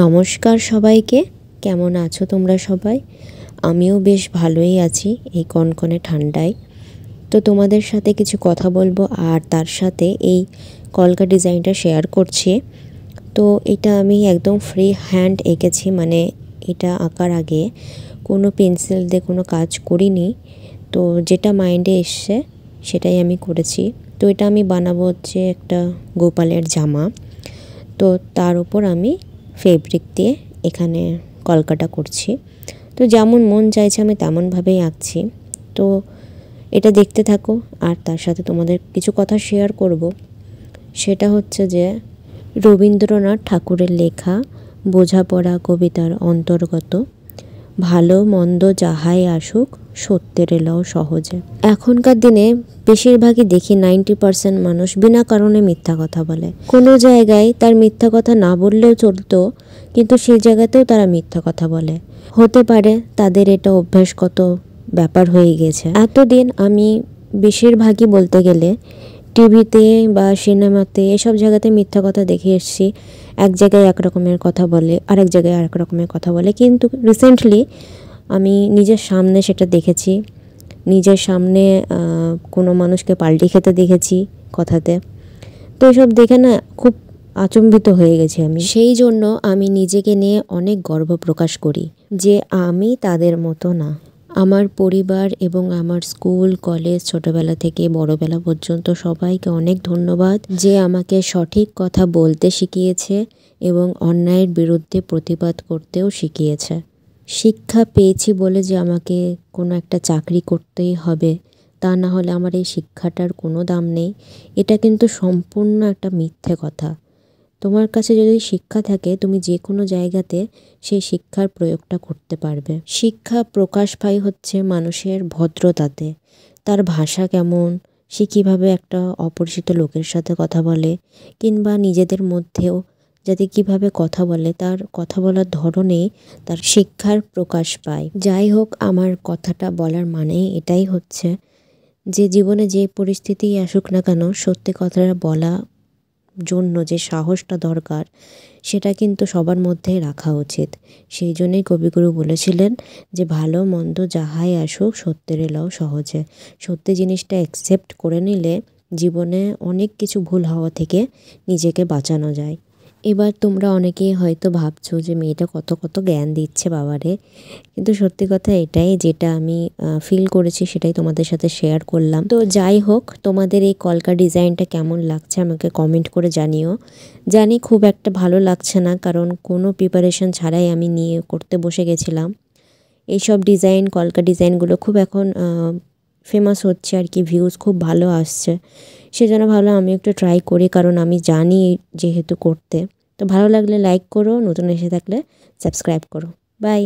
নমস্কার সবাইকে কেমন আছো তোমরা সবাই আমিও বেশ ভালোই আছি এই কনকনে ঠান্ডায় তো তোমাদের সাথে কিছু কথা বলবো আর তার সাথে এই কলকা ডিজাইনটা শেয়ার করছি তো এটা আমি একদম ফ্রি হ্যান্ড এঁকেছি মানে এটা আঁকার আগে কোনো পেন্সিল দিয়ে কোনো কাজ করিনি তো যেটা মাইন্ডে এসছে সেটাই আমি করেছি তো এটা আমি বানাবো হচ্ছে একটা গোপালের জামা তো তার উপর আমি ফেব্রিক দিয়ে এখানে কলকাটা করছি তো যেমন মন চাইছে আমি তেমনভাবেই আঁকছি তো এটা দেখতে থাকো আর তার সাথে তোমাদের কিছু কথা শেয়ার করব সেটা হচ্ছে যে রবীন্দ্রনাথ ঠাকুরের লেখা বোঝাপড়া কবিতার অন্তর্গত ভালো মন্দ যাহাই আসুক সত্যের এলাও সহজে এখনকার দিনে বেশিরভাগই দেখি নাইনটি পার্সেন্ট মানুষ বিনা কারণে মিথ্যা কথা বলে কোনো জায়গায় তার মিথ্যা কথা না বললেও চলতো কিন্তু সেই জায়গাতেও তারা মিথ্যা কথা বলে হতে পারে তাদের এটা অভ্যাসগত ব্যাপার হয়ে গেছে এতদিন আমি বেশিরভাগই বলতে গেলে টিভিতে বা সিনেমাতে এসব জায়গাতে মিথ্যা কথা দেখে এসছি এক জায়গায় এক রকমের কথা বলে আরেক জায়গায় আরেক রকমের কথা বলে কিন্তু রিসেন্টলি আমি নিজের সামনে সেটা দেখেছি নিজের সামনে কোনো মানুষকে পাল্টি খেতে দেখেছি কথাতে তো এসব দেখে না খুব আচম্বিত হয়ে গেছি আমি সেই জন্য আমি নিজেকে নিয়ে অনেক গর্ব প্রকাশ করি যে আমি তাদের মতো না আমার পরিবার এবং আমার স্কুল কলেজ ছোটবেলা থেকে বড়বেলা পর্যন্ত সবাইকে অনেক ধন্যবাদ যে আমাকে সঠিক কথা বলতে শিখিয়েছে এবং অন্যায়ের বিরুদ্ধে প্রতিবাদ করতেও শিখিয়েছে শিক্ষা পেয়েছি বলে যে আমাকে কোনো একটা চাকরি করতেই হবে তা না হলে আমার এই শিক্ষাটার কোনো দাম নেই এটা কিন্তু সম্পূর্ণ একটা মিথ্যে কথা তোমার কাছে যদি শিক্ষা থাকে তুমি যে কোনো জায়গাতে সেই শিক্ষার প্রয়োগটা করতে পারবে শিক্ষা প্রকাশ পাই হচ্ছে মানুষের ভদ্রতাতে তার ভাষা কেমন সে কীভাবে একটা অপরিচিত লোকের সাথে কথা বলে কিংবা নিজেদের মধ্যেও যাতে কিভাবে কথা বলে তার কথা বলার ধরনে তার শিক্ষার প্রকাশ পায় যাই হোক আমার কথাটা বলার মানে এটাই হচ্ছে যে জীবনে যে পরিস্থিতি আসুক না কেন সত্যি কথাটা বলা জন্য যে সাহসটা দরকার সেটা কিন্তু সবার মধ্যেই রাখা উচিত সেই জন্যই কবিগুরু বলেছিলেন যে ভালো মন্দ যাহাই আসুক সত্যের এলাও সহজে সত্যি জিনিসটা অ্যাকসেপ্ট করে নিলে জীবনে অনেক কিছু ভুল হওয়া থেকে নিজেকে বাঁচানো যায় এবার তোমরা অনেকেই হয়তো ভাবছো যে মেয়েটা কত কত জ্ঞান দিচ্ছে বাবারে কিন্তু সত্যি কথা এটাই যেটা আমি ফিল করেছি সেটাই তোমাদের সাথে শেয়ার করলাম তো যাই হোক তোমাদের এই কলকা ডিজাইনটা কেমন লাগছে আমাকে কমেন্ট করে জানিও জানি খুব একটা ভালো লাগছে না কারণ কোনো প্রিপারেশন ছাড়াই আমি নিয়ে করতে বসে গেছিলাম এইসব ডিজাইন কলকা ডিজাইনগুলো খুব এখন ফেমাস হচ্ছে আর কি ভিউজ খুব ভালো আসছে সেজন্য ভালো আমি একটু ট্রাই করি কারণ আমি জানি যেহেতু করতে তো ভালো লাগলে লাইক করো নতুন এসে থাকলে সাবস্ক্রাইব করো বাই